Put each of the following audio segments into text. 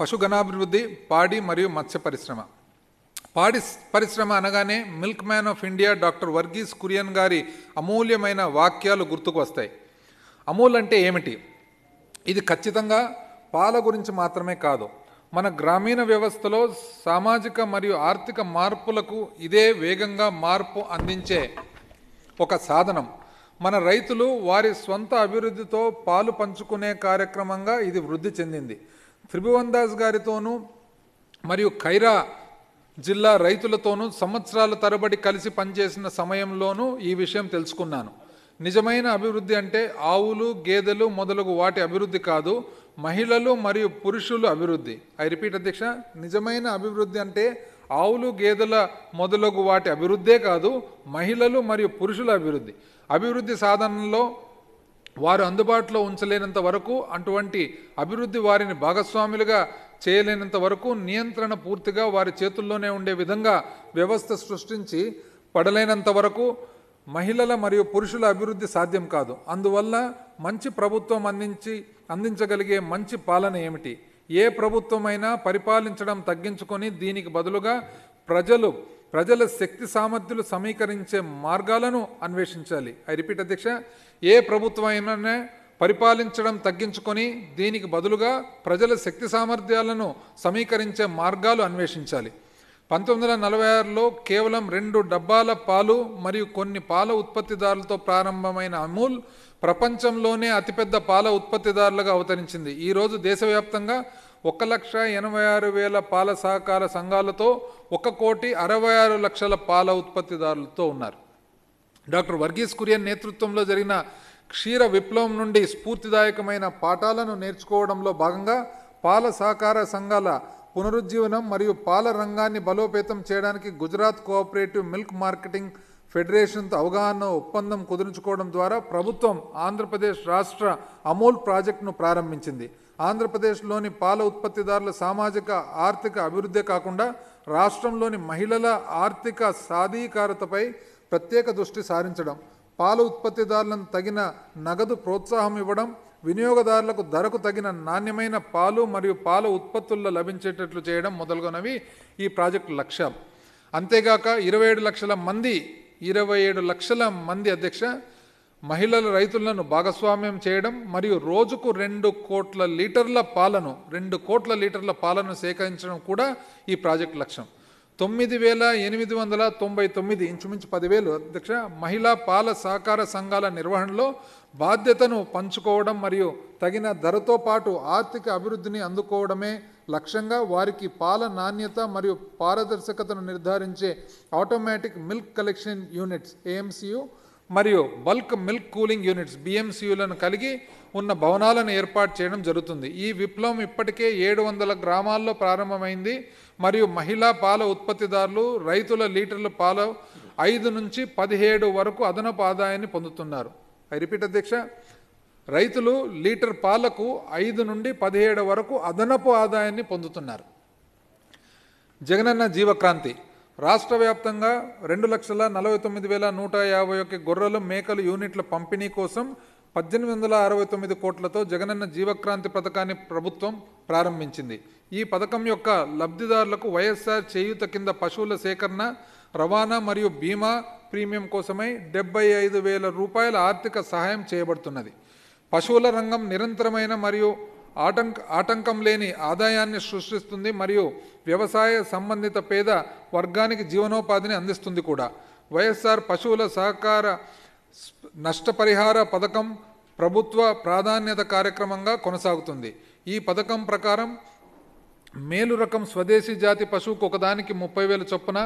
పశుగణాభివృద్ధి పాడి మరియు మత్స్య పరిశ్రమ పాడి పరిశ్రమ అనగానే milkman of India doctor Varghese Kurien గారి అమూల్యమైన వాక్యాలు గుర్తుకు వస్తాయి అమూల్ అంటే ఏమిటి ఇది ఖచ్చితంగా పాల గురించి మాత్రమే కాదు మన గ్రామీణ వ్యవస్థలో సామాజిక మరియు ఆర్థిక మార్పులకు ఇదే వేగంగా మార్పు అందించే ఒక సాధనం మన రైతులు వారి స్వంత అభివృద్ధితో పాలు పంచుకునే కార్యక్రమంగా ఇది వృద్ధి చెందింది త్రిభువన్ దాస్ గారితోనూ మరియు ఖైరా జిల్లా రైతులతోనూ సంవత్సరాల తరబడి కలిసి పనిచేసిన సమయంలోనూ ఈ విషయం తెలుసుకున్నాను నిజమైన అభివృద్ధి అంటే ఆవులు గేదెలు మొదలగు వాటి అభివృద్ధి కాదు మహిళలు మరియు పురుషులు అభివృద్ధి ఐ రిపీట్ అధ్యక్ష నిజమైన అభివృద్ధి అంటే ఆవులు గేదెల మొదలగు వాటి అభివృద్ధే కాదు మహిళలు మరియు పురుషుల అభివృద్ధి అభివృద్ధి సాధనలో వారు అందుబాటులో ఉంచలేనంత వరకు అటువంటి అభివృద్ధి వారిని భాగస్వాములుగా చేయలేనంత వరకు నియంత్రణ పూర్తిగా వారి చేతుల్లోనే ఉండే విధంగా వ్యవస్థ సృష్టించి పడలేనంత వరకు మహిళల మరియు పురుషుల అభివృద్ధి సాధ్యం కాదు అందువల్ల మంచి ప్రభుత్వం అందించి అందించగలిగే మంచి పాలన ఏమిటి ఏ ప్రభుత్వమైనా పరిపాలించడం తగ్గించుకొని దీనికి బదులుగా ప్రజలు ప్రజల శక్తి సామర్థ్యులు సమీకరించే మార్గాలను అన్వేషించాలి ఐ రిపీట్ అధ్యక్ష ఏ ప్రభుత్వమైనా పరిపాలించడం తగ్గించుకొని దీనికి బదులుగా ప్రజల శక్తి సామర్థ్యాలను సమీకరించే మార్గాలు అన్వేషించాలి పంతొమ్మిది వందల నలభై ఆరులో కేవలం రెండు డబ్బాల పాలు మరియు కొన్ని పాల ఉత్పత్తిదారులతో ప్రారంభమైన అమూల్ ప్రపంచంలోనే అతిపెద్ద పాల ఉత్పత్తిదారులుగా అవతరించింది ఈరోజు దేశవ్యాప్తంగా ఒక లక్ష ఎనభై ఆరు వేల పాల సహకార సంఘాలతో ఒక కోటి అరవై ఆరు లక్షల పాల ఉత్పత్తిదారులతో ఉన్నారు డాక్టర్ వర్గీస్ కురియన్ నేతృత్వంలో జరిగిన క్షీర విప్లవం నుండి స్ఫూర్తిదాయకమైన పాఠాలను నేర్చుకోవడంలో భాగంగా పాల సహకార సంఘాల పునరుజ్జీవనం మరియు పాల రంగాన్ని బలోపేతం చేయడానికి గుజరాత్ కోఆపరేటివ్ మిల్క్ మార్కెటింగ్ ఫెడరేషన్తో అవగాహన ఒప్పందం కుదుర్చుకోవడం ద్వారా ప్రభుత్వం ఆంధ్రప్రదేశ్ రాష్ట్ర అమూల్ ప్రాజెక్టును ప్రారంభించింది ఆంధ్రప్రదేశ్లోని పాల ఉత్పత్తిదారుల సామాజిక ఆర్థిక అభివృద్ధి కాకుండా రాష్ట్రంలోని మహిళల ఆర్థిక సాధీకారతపై ప్రత్యేక దృష్టి సారించడం పాల ఉత్పత్తిదారులను తగిన నగదు ప్రోత్సాహం ఇవ్వడం వినియోగదారులకు ధరకు తగిన నాణ్యమైన పాలు మరియు పాల ఉత్పత్తుల్లో లభించేటట్లు చేయడం మొదలగునవి ఈ ప్రాజెక్టు లక్ష్యాలు అంతేగాక ఇరవై ఏడు లక్షల మంది ఇరవై ఏడు లక్షల మంది అధ్యక్ష మహిళల రైతులను భాగస్వామ్యం చేయడం మరియు రోజుకు రెండు కోట్ల లీటర్ల పాలను రెండు కోట్ల లీటర్ల పాలను సేకరించడం కూడా ఈ ప్రాజెక్ట్ లక్ష్యం తొమ్మిది వేల ఎనిమిది వందల తొంభై తొమ్మిది ఇంచుమించు పదివేలు అధ్యక్ష మహిళా పాల సహకార సంఘాల నిర్వహణలో బాధ్యతను పంచుకోవడం మరియు తగిన ధరతో పాటు ఆర్థిక అభివృద్ధిని అందుకోవడమే లక్ష్యంగా వారికి పాల నాణ్యత మరియు పారదర్శకతను నిర్ధారించే automatic milk collection units AMCU మరియు బల్క్ మిల్క్ కూలింగ్ యూనిట్స్ బిఎంసీయులను కలిగి ఉన్న భవనాలను ఏర్పాటు చేయడం జరుగుతుంది ఈ విప్లవం ఇప్పటికే ఏడు వందల గ్రామాల్లో ప్రారంభమైంది మరియు మహిళా పాల ఉత్పత్తిదారులు రైతుల లీటర్ల పాల ఐదు నుంచి పదిహేడు వరకు అదనపు ఆదాయాన్ని పొందుతున్నారు ఐ రిపీట్ అధ్యక్ష రైతులు లీటర్ పాలకు ఐదు నుండి పదిహేడు వరకు అదనపు ఆదాయాన్ని పొందుతున్నారు జగనన్న జీవక్రాంతి రాష్ట్ర వ్యాప్తంగా రెండు లక్షల నలభై తొమ్మిది వేల నూట యాభై ఒక్క గొర్రెలు మేకలు యూనిట్ల పంపిణీ కోసం పద్దెనిమిది వందల అరవై తొమ్మిది కోట్లతో జగనన్న జీవక్రాంతి పథకాన్ని ప్రభుత్వం ప్రారంభించింది ఈ పథకం యొక్క లబ్ధిదారులకు వైఎస్ఆర్ చేయూత కింద పశువుల సేకరణ రవాణా మరియు బీమా ప్రీమియం కోసమై డెబ్బై ఐదు వేల రూపాయల ఆర్థిక సహాయం చేయబడుతున్నది పశువుల రంగం నిరంతరమైన మరియు ఆటంక ఆటంకం లేని ఆదాయాన్ని సృష్టిస్తుంది మరియు వ్యవసాయ సంబంధిత పేద వర్గానికి జీవనోపాధిని అందిస్తుంది కూడా వైఎస్ఆర్ పశువుల సహకార నష్టపరిహార పథకం ప్రభుత్వ ప్రాధాన్యత కార్యక్రమంగా కొనసాగుతుంది ఈ పథకం ప్రకారం మేలు రకం స్వదేశీ జాతి పశువుకు ఒకదానికి ముప్పై వేలు చొప్పున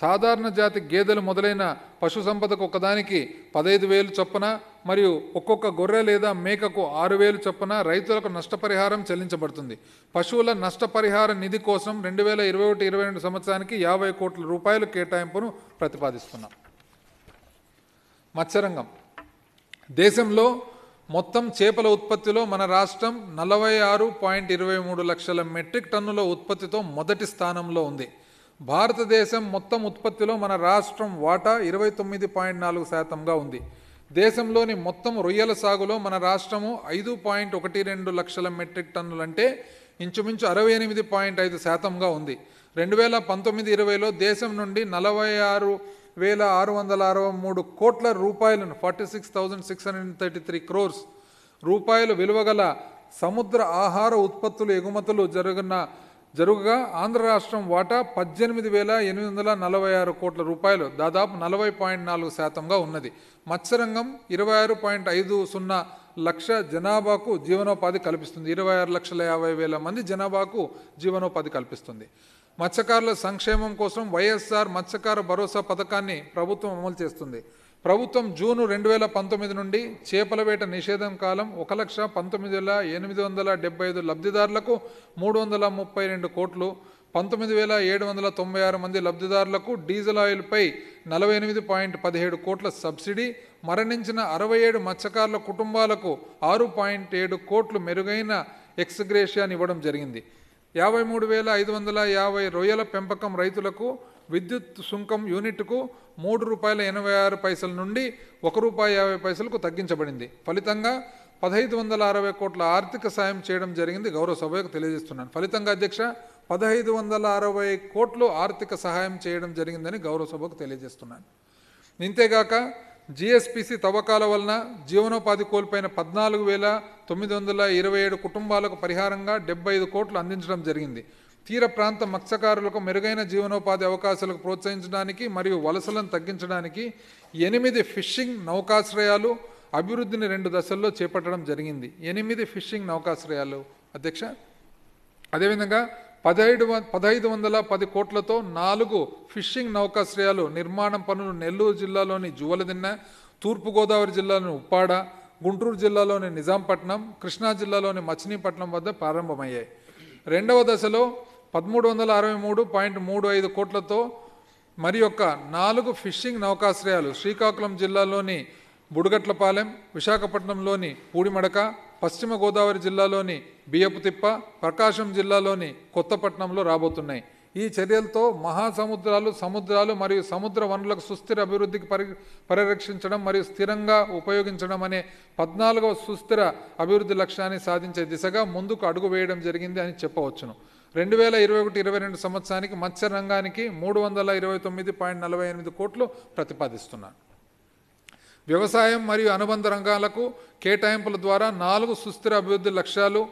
సాధారణ జాతి గేదెలు మొదలైన పశు సంపదకు ఒకదానికి పదహైదు వేలు చొప్పున మరియు ఒక్కొక్క గొర్రె లేదా మేకకు ఆరు వేలు చొప్పున రైతులకు నష్టపరిహారం చెల్లించబడుతుంది పశువుల నష్టపరిహార నిధి కోసం రెండు వేల ఇరవై ఒకటి ఇరవై రెండు సంవత్సరానికి యాభై కోట్ల రూపాయలు కేటాయింపును ప్రతిపాదిస్తున్నాం మత్స్యరంగం దేశంలో మొత్తం చేపల ఉత్పత్తిలో మన రాష్ట్రం నలభై ఆరు పాయింట్ ఇరవై మూడు లక్షల మెట్రిక్ టన్నుల ఉత్పత్తితో మొదటి స్థానంలో ఉంది భారతదేశం మొత్తం ఉత్పత్తిలో మన రాష్ట్రం వాటా ఇరవై తొమ్మిది పాయింట్ నాలుగు శాతంగా ఉంది దేశంలోని మొత్తం రొయ్యల సాగులో మన రాష్ట్రము ఐదు పాయింట్ ఒకటి రెండు లక్షల మెట్రిక్ టన్నులు అంటే ఇంచుమించు అరవై ఎనిమిది పాయింట్ ఐదు శాతంగా ఉంది రెండు వేల పంతొమ్మిది ఇరవైలో దేశం నుండి నలభై ఆరు వేల ఆరు వందల అరవై మూడు కోట్ల రూపాయలను forty six thousand six hundred thirty three crores రూపాయలు విలువగల సముద్ర ఆహార ఉత్పత్తులు ఎగుమతులు జరుగున్న జరుగుగా ఆంధ్ర రాష్ట్రం వాటా పద్దెనిమిది వేల ఎనిమిది వందల నలభై ఆరు కోట్ల రూపాయలు దాదాపు నలభై పాయింట్ నాలుగు శాతంగా ఉన్నది మత్స్యరంగం ఇరవై ఆరు పాయింట్ ఐదు సున్నా లక్ష జనాభాకు జీవనోపాధి కల్పిస్తుంది ఇరవై ఆరు లక్షల యాభై వేల మంది జనాభాకు జీవనోపాధి కల్పిస్తుంది మత్స్యకారుల సంక్షేమం కోసం వైఎస్ఆర్ మత్స్యకార భరోసా పథకాన్ని ప్రభుత్వం అమలు చేస్తుంది ప్రభుత్వం జూను రెండు వేల పంతొమ్మిది నుండి చేపల వేట నిషేధం కాలం ఒక లక్ష పంతొమ్మిది వేల ఎనిమిది వందల డెబ్బై ఐదు లబ్ధిదారులకు మూడు వందల ముప్పై రెండు కోట్లు పంతొమ్మిది వేల ఏడు వందల తొంభై ఆరు మంది లబ్ధిదారులకు డీజిల్ ఆయిల్పై నలభై ఎనిమిది పాయింట్ పదిహేడు కోట్ల సబ్సిడీ మరణించిన అరవై ఏడు మత్స్యకారుల కుటుంబాలకు ఆరు పాయింట్ ఏడు కోట్లు మెరుగైన ఎక్స్గ్రేషియాని ఇవ్వడం జరిగింది యాభై మూడు వేల ఐదు వందల యాభై రొయ్యల పెంపకం రైతులకు విద్యుత్ సుంకం యూనిట్కు మూడు రూపాయల ఎనభై ఆరు పైసల నుండి ఒక రూపాయి యాభై పైసలకు తగ్గించబడింది ఫలితంగా పదహైదు వందల అరవై కోట్ల ఆర్థిక సాయం చేయడం జరిగింది గౌరవ సభకు తెలియజేస్తున్నాను ఫలితంగా అధ్యక్ష పదహైదు వందల అరవై కోట్లు ఆర్థిక సహాయం చేయడం జరిగిందని గౌరవ సభకు తెలియజేస్తున్నాను ఇంతేగాక జిఎస్పిసి తవ్వకాల వలన జీవనోపాధి కోల్పోయిన పద్నాలుగు వేల తొమ్మిది వందల ఇరవై ఏడు కుటుంబాలకు పరిహారంగా డెబ్బై ఐదు కోట్లు అందించడం జరిగింది తీర ప్రాంత మత్స్యకారులకు మెరుగైన జీవనోపాధి అవకాశాలకు ప్రోత్సహించడానికి మరియు వలసలను తగ్గించడానికి ఎనిమిది ఫిషింగ్ నౌకాశ్రయాలు అభివృద్ధిని రెండు దశల్లో చేపట్టడం జరిగింది ఎనిమిది ఫిషింగ్ నౌకాశ్రయాలు అధ్యక్ష అదేవిధంగా పదహైదు పదహైదు వందల పది కోట్లతో నాలుగు ఫిషింగ్ నౌకాశ్రయాలు నిర్మాణం పనులు నెల్లూరు జిల్లాలోని జువలదిన్న తూర్పుగోదావరి జిల్లాలోని ఉప్పాడ గుంటూరు జిల్లాలోని నిజాంపట్నం కృష్ణా జిల్లాలోని మచినీపట్నం వద్ద ప్రారంభమయ్యాయి రెండవ దశలో పదమూడు వందల అరవై మూడు పాయింట్ మూడు ఐదు కోట్లతో మరి యొక్క నాలుగు ఫిషింగ్ నౌకాశ్రయాలు శ్రీకాకుళం జిల్లాలోని బుడగట్లపాలెం విశాఖపట్నంలోని పూడిమడక పశ్చిమ గోదావరి జిల్లాలోని బియ్యపుతిప్ప ప్రకాశం జిల్లాలోని కొత్తపట్నంలో రాబోతున్నాయి ఈ చర్యలతో మహాసముద్రాలు సముద్రాలు మరియు సముద్ర వనరులకు సుస్థిర అభివృద్ధికి పరి పరిరక్షించడం మరియు స్థిరంగా ఉపయోగించడం అనే పద్నాలుగవ సుస్థిర అభివృద్ధి లక్ష్యాన్ని సాధించే దిశగా ముందుకు అడుగు వేయడం జరిగింది అని చెప్పవచ్చును రెండు వేల ఇరవై ఒకటి ఇరవై రెండు సంవత్సరానికి మత్స్య రంగానికి మూడు వందల ఇరవై తొమ్మిది పాయింట్ నలభై ఎనిమిది కోట్లు ప్రతిపాదిస్తున్నాను వ్యవసాయం మరియు అనుబంధ రంగాలకు కేటాయింపుల ద్వారా నాలుగు సుస్థిర అభివృద్ధి లక్ష్యాలు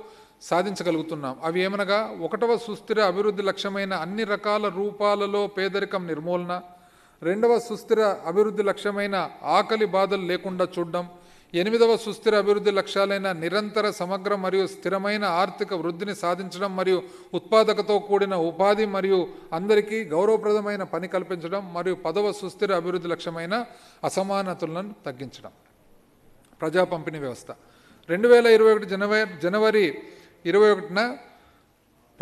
సాధించగలుగుతున్నాం అవి ఏమనగా ఒకటవ సుస్థిర అభివృద్ధి లక్ష్యమైన అన్ని రకాల రూపాలలో పేదరికం నిర్మూలన రెండవ సుస్థిర అభివృద్ధి లక్ష్యమైన ఆకలి బాధలు లేకుండా చూడడం ఎనిమిదవ సుస్థిర అభివృద్ధి లక్ష్యాలైన నిరంతర సమగ్ర మరియు స్థిరమైన ఆర్థిక వృద్ధిని సాధించడం మరియు ఉత్పాదకతో కూడిన ఉపాధి మరియు అందరికీ గౌరవప్రదమైన పని కల్పించడం మరియు పదవ సుస్థిర అభివృద్ధి లక్ష్యమైన అసమానతలను తగ్గించడం ప్రజా పంపిణీ వ్యవస్థ రెండు వేల ఇరవై ఒకటి జనవరి జనవరి ఇరవై ఒకటిన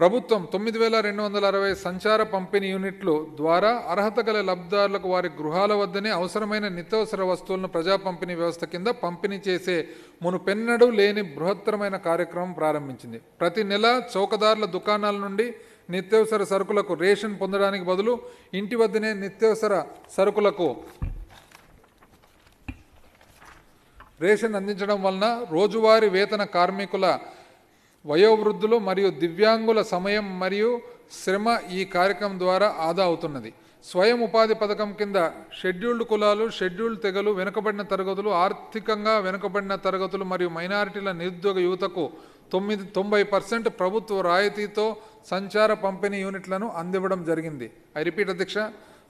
ప్రభుత్వం తొమ్మిది వేల రెండు వందల అరవై సంచార పంపిణీ యూనిట్లు ద్వారా అర్హత గల లబ్ధారులకు వారి గృహాల వద్దనే అవసరమైన నిత్యవసర వస్తువులను ప్రజా పంపిణీ వ్యవస్థ కింద పంపిణీ చేసే మునుపెన్నడూ లేని బృహత్తరమైన కార్యక్రమం ప్రారంభించింది ప్రతి నెల చౌకదారుల దుకాణాల నుండి నిత్యవసర సరుకులకు రేషన్ పొందడానికి బదులు ఇంటి వద్దనే నిత్యవసర సరుకులకు రేషన్ అందించడం వలన రోజువారీ వేతన కార్మికుల వయోవృద్ధులు మరియు దివ్యాంగుల సమయం మరియు శ్రమ ఈ కార్యక్రమం ద్వారా ఆదా అవుతున్నది స్వయం ఉపాధి పథకం కింద షెడ్యూల్డ్ కులాలు షెడ్యూల్డ్ తెగలు వెనుకబడిన తరగతులు ఆర్థికంగా వెనుకబడిన తరగతులు మరియు మైనారిటీల నిరుద్యోగ యువతకు తొమ్మిది తొంభై పర్సెంట్ ప్రభుత్వ రాయితీతో సంచార పంపిణీ యూనిట్లను అందివ్వడం జరిగింది ఐ రిపీట్ అధ్యక్ష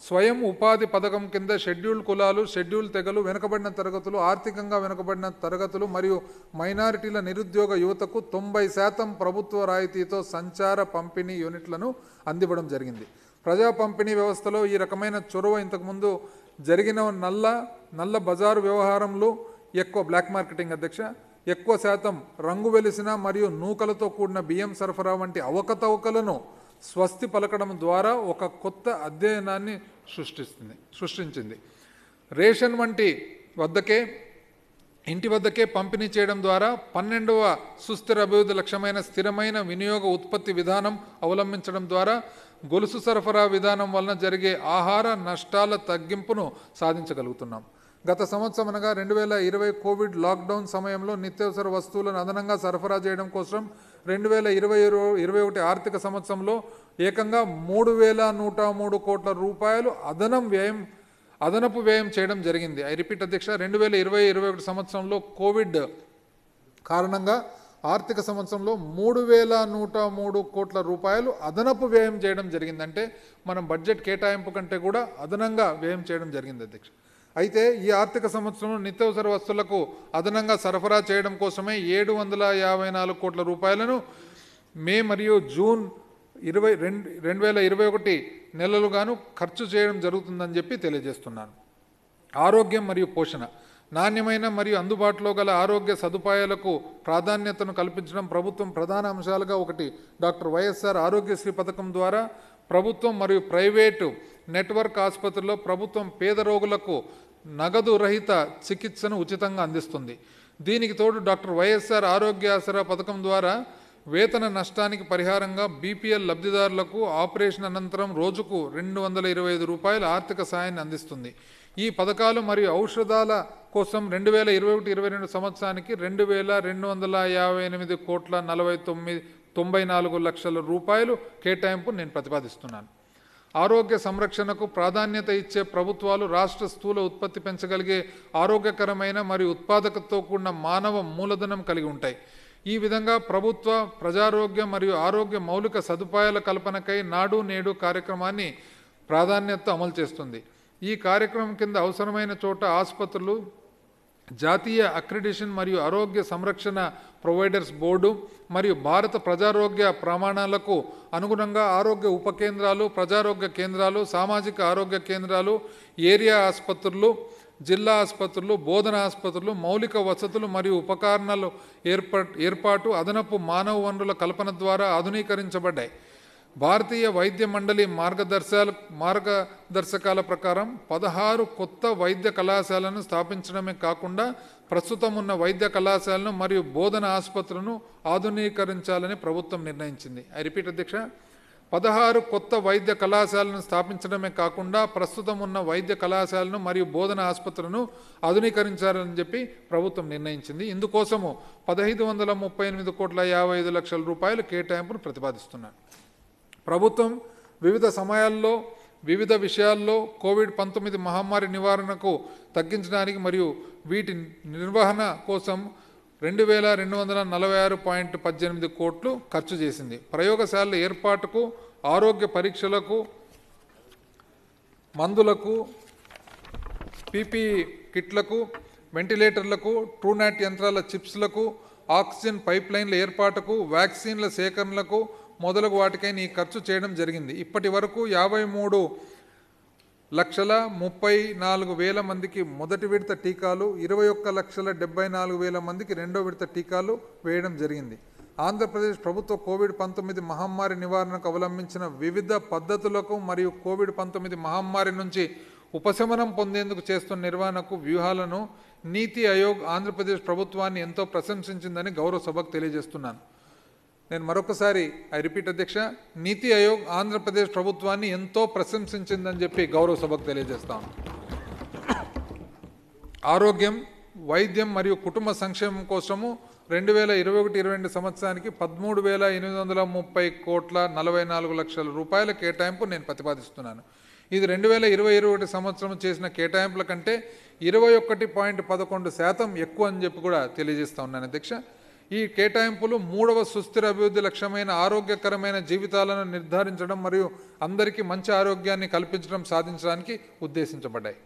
స్వయం ఉపాధి పథకం కింద షెడ్యూల్ కులాలు షెడ్యూల్ తెగలు వెనుకబడిన తరగతులు ఆర్థికంగా వెనుకబడిన తరగతులు మరియు మైనారిటీల నిరుద్యోగ యువతకు తొంభై శాతం ప్రభుత్వ రాయితీతో సంచార పంపిణీ యూనిట్లను అందివ్వడం జరిగింది ప్రజా పంపిణీ వ్యవస్థలో ఈ రకమైన చొరవ ఇంతకుముందు జరిగిన నల్ల నల్ల బజారు వ్యవహారంలో ఎక్కువ బ్లాక్ మార్కెటింగ్ అధ్యక్ష ఎక్కువ శాతం రంగు వెలిసిన మరియు నూకలతో కూడిన బియ్యం సరఫరా వంటి అవకతవకలను స్వస్తి పలకడం ద్వారా ఒక కొత్త అధ్యయనాన్ని సృష్టిస్తుంది సృష్టించింది రేషన్ వంటి వద్దకే ఇంటి వద్దకే పంపిణీ చేయడం ద్వారా పన్నెండవ సుస్థిర అభివృద్ధి లక్ష్యమైన స్థిరమైన వినియోగ ఉత్పత్తి విధానం అవలంబించడం ద్వారా గొలుసు సరఫరా విధానం వలన జరిగే ఆహార నష్టాల తగ్గింపును సాధించగలుగుతున్నాం గత సంవత్సరం అనగా రెండు వేల ఇరవై కోవిడ్ లాక్డౌన్ సమయంలో నిత్యావసర వస్తువులను అదనంగా సరఫరా చేయడం కోసం రెండు వేల ఇరవై ఇరవై ఒకటి ఆర్థిక సంవత్సరంలో ఏకంగా మూడు వేల నూట మూడు కోట్ల రూపాయలు అదనం వ్యయం అదనపు వ్యయం చేయడం జరిగింది ఐ రిపీట్ అధ్యక్ష రెండు వేల ఇరవై ఇరవై ఒకటి సంవత్సరంలో కోవిడ్ కారణంగా ఆర్థిక సంవత్సరంలో మూడు వేల నూట మూడు కోట్ల రూపాయలు అదనపు వ్యయం చేయడం జరిగిందంటే మనం బడ్జెట్ కేటాయింపు కంటే కూడా అదనంగా వ్యయం చేయడం జరిగింది అధ్యక్ష అయితే ఈ ఆర్థిక సంవత్సరంలో నిత్యావసర వస్తువులకు అదనంగా సరఫరా చేయడం కోసమే ఏడు వందల యాభై నాలుగు కోట్ల రూపాయలను మే మరియు జూన్ ఇరవై రెండు రెండు వేల ఇరవై ఒకటి నెలలుగాను ఖర్చు చేయడం జరుగుతుందని చెప్పి తెలియజేస్తున్నాను ఆరోగ్యం మరియు పోషణ నాణ్యమైన మరియు అందుబాటులో గల ఆరోగ్య సదుపాయాలకు ప్రాధాన్యతను కల్పించడం ప్రభుత్వం ప్రధాన అంశాలుగా ఒకటి డాక్టర్ వైఎస్ఆర్ ఆరోగ్యశ్రీ పథకం ద్వారా ప్రభుత్వం మరియు ప్రైవేటు నెట్వర్క్ ఆసుపత్రిలో ప్రభుత్వం పేద రోగులకు నగదు రహిత చికిత్సను ఉచితంగా అందిస్తుంది దీనికి తోడు డాక్టర్ వైఎస్ఆర్ ఆరోగ్య ఆసరా పథకం ద్వారా వేతన నష్టానికి పరిహారంగా బీపీఎల్ లబ్ధిదారులకు ఆపరేషన్ అనంతరం రోజుకు రెండు వందల ఇరవై ఐదు రూపాయల ఆర్థిక సాయాన్ని అందిస్తుంది ఈ పథకాలు మరియు ఔషధాల కోసం రెండు వేల ఇరవై ఒకటి ఇరవై రెండు సంవత్సరానికి రెండు వేల రెండు వందల యాభై ఎనిమిది కోట్ల నలభై తొమ్మిది తొంభై నాలుగు లక్షల రూపాయలు కేటాయింపు నేను ప్రతిపాదిస్తున్నాను ఆరోగ్య సంరక్షణకు ప్రాధాన్యత ఇచ్చే ప్రభుత్వాలు రాష్ట్ర స్థూల ఉత్పత్తి పెంచగలిగే ఆరోగ్యకరమైన మరియు ఉత్పాదకతో కూడిన మానవ మూలధనం కలిగి ఉంటాయి ఈ విధంగా ప్రభుత్వ ప్రజారోగ్య మరియు ఆరోగ్య మౌలిక సదుపాయాల కల్పనకై నాడు నేడు కార్యక్రమాన్ని ప్రాధాన్యత అమలు చేస్తుంది ఈ కార్యక్రమం కింద అవసరమైన చోట ఆసుపత్రులు జాతీయ అక్రిడేషన్ మరియు ఆరోగ్య సంరక్షణ ప్రొవైడర్స్ బోర్డు మరియు భారత ప్రజారోగ్య ప్రమాణాలకు అనుగుణంగా ఆరోగ్య ఉప కేంద్రాలు ప్రజారోగ్య కేంద్రాలు సామాజిక ఆరోగ్య కేంద్రాలు ఏరియా ఆసుపత్రులు జిల్లా ఆసుపత్రులు బోధన ఆసుపత్రులు మౌలిక వసతులు మరియు ఉపకరణాలు ఏర్పాటు అదనపు మానవ వనరుల కల్పన ద్వారా ఆధునీకరించబడ్డాయి భారతీయ వైద్య మండలి మార్గదర్శాల మార్గదర్శకాల ప్రకారం పదహారు కొత్త వైద్య కళాశాలను స్థాపించడమే కాకుండా ప్రస్తుతం ఉన్న వైద్య కళాశాలను మరియు బోధన ఆసుపత్రులను ఆధునీకరించాలని ప్రభుత్వం నిర్ణయించింది ఐ రిపీట్ అధ్యక్ష పదహారు కొత్త వైద్య కళాశాలను స్థాపించడమే కాకుండా ప్రస్తుతం ఉన్న వైద్య కళాశాలను మరియు బోధన ఆసుపత్రులను ఆధునీకరించాలని చెప్పి ప్రభుత్వం నిర్ణయించింది ఇందుకోసము పదహైదు వందల ముప్పై ఎనిమిది కోట్ల యాభై ఐదు లక్షల రూపాయలు కేటాయింపును ప్రతిపాదిస్తున్నాను ప్రభుత్వం వివిధ సమయాల్లో వివిధ విషయాల్లో కోవిడ్ పంతొమ్మిది మహమ్మారి నివారణకు తగ్గించడానికి మరియు వీటి నిర్వహణ కోసం రెండు వేల రెండు వందల నలభై ఆరు పాయింట్ పద్దెనిమిది కోట్లు ఖర్చు చేసింది ప్రయోగశాలల ఏర్పాటుకు ఆరోగ్య పరీక్షలకు మందులకు పీపీ కిట్లకు వెంటిలేటర్లకు ట్రూనాట్ యంత్రాల చిప్స్లకు ఆక్సిజన్ పైప్లైన్ల ఏర్పాటుకు వ్యాక్సిన్ల సేకరణలకు మొదలగు వాటికై నీ ఖర్చు చేయడం జరిగింది ఇప్పటి వరకు యాభై మూడు లక్షల ముప్పై నాలుగు వేల మందికి మొదటి విడత టీకాలు ఇరవై ఒక్క లక్షల డెబ్బై నాలుగు వేల మందికి రెండో విడత టీకాలు వేయడం జరిగింది ఆంధ్రప్రదేశ్ ప్రభుత్వ కోవిడ్ పంతొమ్మిది మహమ్మారి నివారణకు అవలంబించిన వివిధ పద్ధతులకు మరియు కోవిడ్ పంతొమ్మిది మహమ్మారి నుంచి ఉపశమనం పొందేందుకు చేస్తున్న నిర్వహణకు వ్యూహాలను నీతి ఆయోగ్ ఆంధ్రప్రదేశ్ ప్రభుత్వాన్ని ఎంతో ప్రశంసించిందని గౌరవ సభకు తెలియజేస్తున్నాను నేను మరొకసారి ఐ రిపీట్ అధ్యక్ష నీతి ఆయోగ్ ఆంధ్రప్రదేశ్ ప్రభుత్వాన్ని ఎంతో ప్రశంసించిందని చెప్పి గౌరవ సభకు తెలియజేస్తాను ఆరోగ్యం వైద్యం మరియు కుటుంబ సంక్షేమం కోసము రెండు వేల ఇరవై ఒకటి ఇరవై రెండు సంవత్సరానికి పదమూడు వేల ఎనిమిది వందల ముప్పై కోట్ల నలభై నాలుగు లక్షల రూపాయల కేటాయింపు నేను ప్రతిపాదిస్తున్నాను ఇది రెండు వేల ఇరవై ఇరవై ఒకటి సంవత్సరం చేసిన కేటాయింపుల కంటే ఇరవై ఒకటి పాయింట్ పదకొండు శాతం ఎక్కువ అని చెప్పి కూడా తెలియజేస్తా ఉన్నాను అధ్యక్ష ఈ కేటాయింపులు మూడవ సుస్థిర అభివృద్ధి లక్ష్యమైన ఆరోగ్యకరమైన జీవితాలను నిర్ధారించడం మరియు అందరికీ మంచి ఆరోగ్యాన్ని కల్పించడం సాధించడానికి ఉద్దేశించబడ్డాయి